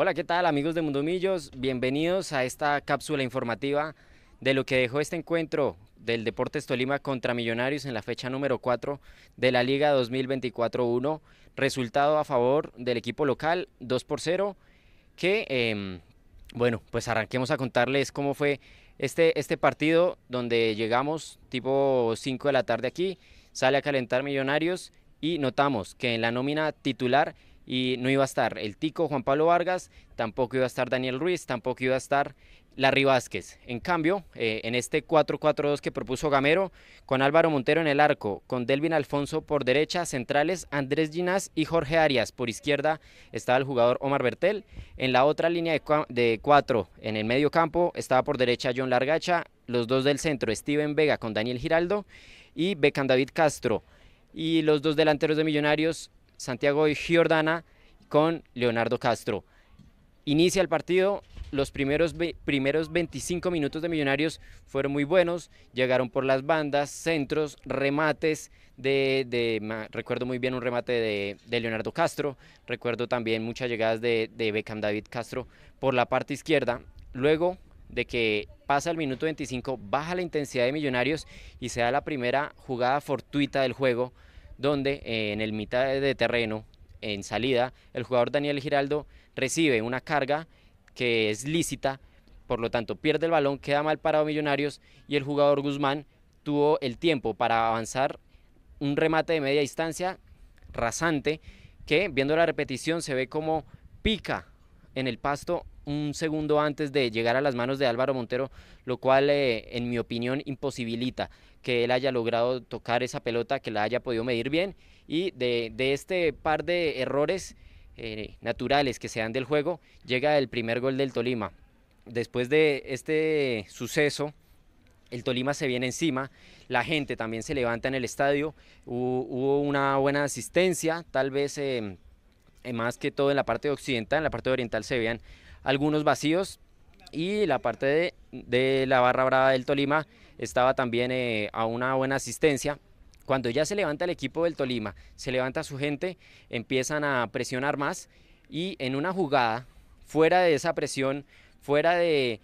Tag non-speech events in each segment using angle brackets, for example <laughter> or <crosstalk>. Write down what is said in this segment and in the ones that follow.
Hola, ¿qué tal amigos de Mundo Millos? Bienvenidos a esta cápsula informativa de lo que dejó este encuentro del Deportes Tolima contra Millonarios en la fecha número 4 de la Liga 2024-1. Resultado a favor del equipo local, 2 por 0, que, em, bueno, pues arranquemos a contarles cómo fue este, este partido donde llegamos tipo 5 de la tarde aquí, sale a calentar Millonarios y notamos que en la nómina titular y no iba a estar el Tico Juan Pablo Vargas, tampoco iba a estar Daniel Ruiz, tampoco iba a estar Larry Vázquez. En cambio, eh, en este 4-4-2 que propuso Gamero, con Álvaro Montero en el arco, con Delvin Alfonso por derecha, centrales Andrés Ginás y Jorge Arias. Por izquierda estaba el jugador Omar Bertel. En la otra línea de, de cuatro, en el medio campo, estaba por derecha John Largacha. Los dos del centro, Steven Vega con Daniel Giraldo y Becan David Castro. Y los dos delanteros de Millonarios, Santiago y Giordana con Leonardo Castro. Inicia el partido, los primeros, primeros 25 minutos de Millonarios fueron muy buenos, llegaron por las bandas, centros, remates de, recuerdo muy bien un remate de, Leonardo Castro, recuerdo también muchas llegadas de, de Beckham David Castro por la parte izquierda. Luego de que pasa el minuto 25, baja la intensidad de Millonarios y se da la primera jugada fortuita del juego donde eh, en el mitad de terreno, en salida, el jugador Daniel Giraldo recibe una carga que es lícita, por lo tanto pierde el balón, queda mal parado Millonarios y el jugador Guzmán tuvo el tiempo para avanzar un remate de media distancia rasante que viendo la repetición se ve como pica en el pasto un segundo antes de llegar a las manos de Álvaro Montero, lo cual eh, en mi opinión imposibilita que él haya logrado tocar esa pelota, que la haya podido medir bien y de, este par de errores eh, naturales que se dan del juego, llega el primer gol del Tolima. Después de este suceso, el Tolima se viene encima, la gente también se levanta en el estadio, hubo, una buena asistencia, tal vez eh, más que todo en la parte occidental, en la parte oriental se vean algunos vacíos y la parte de, la barra brava del Tolima estaba también eh, a una buena asistencia. Cuando ya se levanta el equipo del Tolima, se levanta su gente, empiezan a presionar más y en una jugada, fuera de esa presión, fuera de,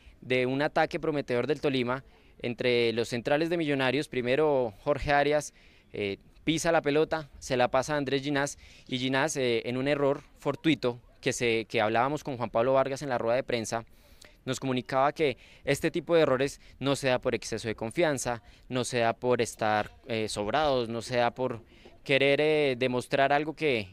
un ataque prometedor del Tolima, entre los centrales de Millonarios, primero Jorge Arias eh, pisa la pelota, se la pasa a Andrés Ginás y Ginás eh, en un error fortuito que, se, que hablábamos con Juan Pablo Vargas en la rueda de prensa, nos comunicaba que este tipo de errores no se da por exceso de confianza, no se da por estar eh, sobrados, no se da por querer eh, demostrar algo que,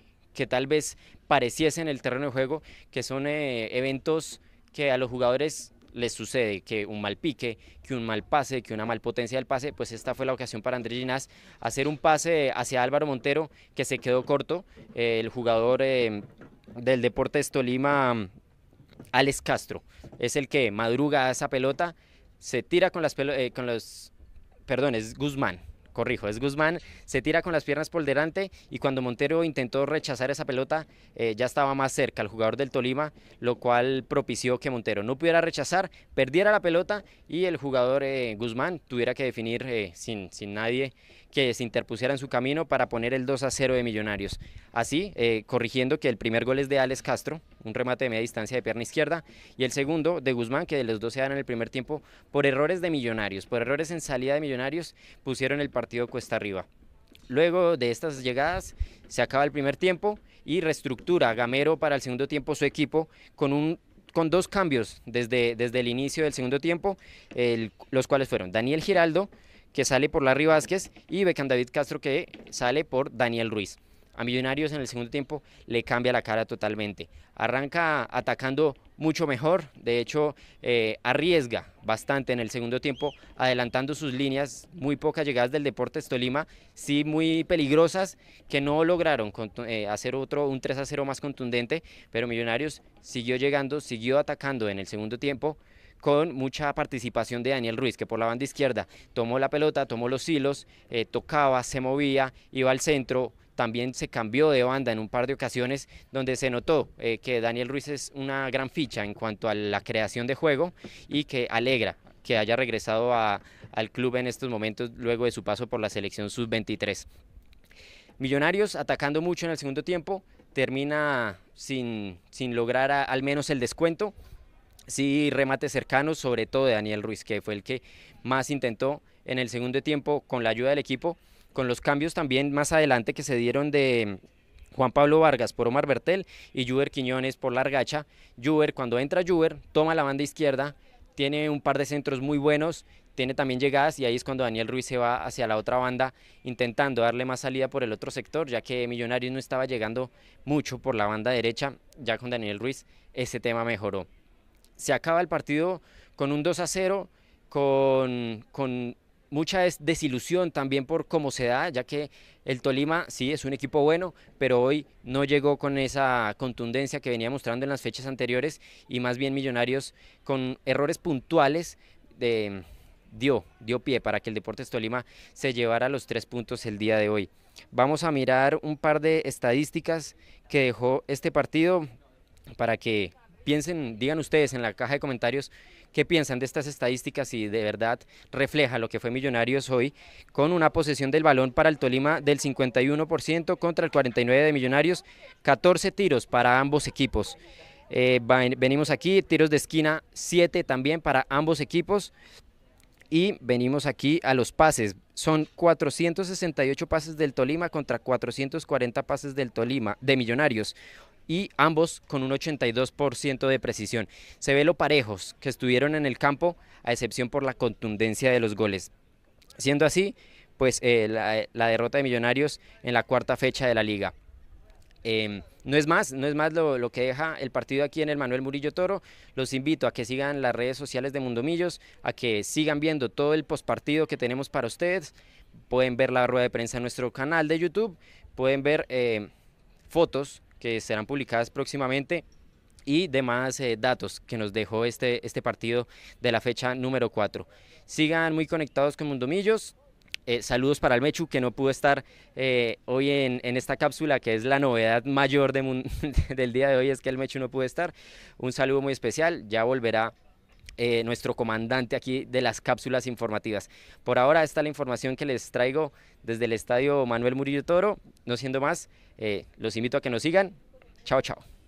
tal vez pareciese en el terreno de juego, que son eh, eventos que a los jugadores les sucede, que un mal pique, que un mal pase, que una mal potencia del pase, pues esta fue la ocasión para Andrés Ginás hacer un pase hacia Álvaro Montero que se quedó corto, el jugador del Deportes Tolima, Alex Castro, es el que madruga esa pelota, se tira con las, eh, con los, perdón, es Guzmán, corrijo, es Guzmán, se tira con las piernas por delante y cuando Montero intentó rechazar esa pelota eh, ya estaba más cerca el jugador del Tolima, lo cual propició que Montero no pudiera rechazar, perdiera la pelota y el jugador eh, Guzmán tuviera que definir eh, sin, sin nadie que se interpusiera en su camino para poner el 2 a 0 de Millonarios. Así, corrigiendo que el primer gol es de Alex Castro, un remate de media distancia de pierna izquierda, y el segundo de Guzmán, que de los dos se dan en el primer tiempo por errores de Millonarios, por errores en salida de Millonarios, pusieron el partido cuesta arriba. Luego de estas llegadas se acaba el primer tiempo y reestructura Gamero para el segundo tiempo su equipo con un con dos cambios desde, desde el inicio del segundo tiempo, los cuales fueron Daniel Giraldo, que sale por Larry Vázquez, y Becan David Castro, que sale por Daniel Ruiz a Millonarios en el segundo tiempo le cambia la cara totalmente. Arranca atacando mucho mejor, de hecho eh, arriesga bastante en el segundo tiempo, adelantando sus líneas, muy pocas llegadas del Deportes Tolima, sí muy peligrosas, que no lograron eh, hacer otro, un 3 a 0 más contundente, pero Millonarios siguió llegando, siguió atacando en el segundo tiempo con mucha participación de Daniel Ruiz, que por la banda izquierda tomó la pelota, tomó los hilos, eh, tocaba, se movía, iba al centro, también se cambió de banda en un par de ocasiones donde se notó eh, que Daniel Ruiz es una gran ficha en cuanto a la creación de juego y que alegra que haya regresado al club en estos momentos luego de su paso por la selección sub-23. Millonarios atacando mucho en el segundo tiempo, termina sin, lograr al menos el descuento. Sí, remates cercanos, sobre todo de Daniel Ruiz, que fue el que más intentó en el segundo tiempo con la ayuda del equipo, con los cambios también más adelante que se dieron de mm, Juan Pablo Vargas por Omar Bertel y Juber Quiñones por Largacha. Juber, cuando entra Juber, toma la banda izquierda, tiene un par de centros muy buenos, tiene también llegadas y ahí es cuando Daniel Ruiz se va hacia la otra banda intentando darle más salida por el otro sector, ya que Millonarios no estaba llegando mucho por la banda derecha, ya con Daniel Ruiz ese tema mejoró. Se acaba el partido con un 2 a 0, con, con mucha es desilusión también por cómo se da, ya que el Tolima sí es un equipo bueno, pero hoy no llegó con esa contundencia que venía mostrando en las fechas anteriores y más bien Millonarios con errores puntuales de, dio, dio pie para que el Deportes Tolima se llevara los tres puntos el día de hoy. Vamos a mirar un par de estadísticas que dejó este partido para que piensen, digan ustedes en la caja de comentarios qué piensan de estas estadísticas y de verdad refleja lo que fue Millonarios hoy, con una posesión del balón para el Tolima del 51% contra el 49% de Millonarios, 14 tiros para ambos equipos. Eh, venimos aquí, tiros de esquina 7 también para ambos equipos. Y venimos aquí a los pases. Son 468 pases del Tolima contra 440 pases del Tolima, de Millonarios y ambos con un 82% de precisión. Se ve lo parejos que estuvieron en el campo, a excepción por la contundencia de los goles. Siendo así, pues eh, la, derrota de Millonarios en la cuarta fecha de la liga. Em, no es más, no es más lo, que deja el partido aquí en el Manuel Murillo Toro. Los invito a que sigan las redes sociales de Mundomillos, a que sigan viendo todo el postpartido que tenemos para ustedes. Pueden ver la rueda de prensa en nuestro canal de YouTube, pueden ver eh, fotos que serán publicadas próximamente y demás eh, datos que nos dejó este, este partido de la fecha número 4. Sigan muy conectados con Mundomillos. Eh, saludos para el Mechu, que no pudo estar eh, hoy en, esta cápsula, que es la novedad mayor <laughs> del día de hoy, es que el Mechu no pudo estar. Un saludo muy especial, ya volverá eh, nuestro comandante aquí de las cápsulas informativas. Por ahora está la información que les traigo desde el estadio Manuel Murillo Toro. No siendo más, eh, los invito a que nos sigan. Chao, chao.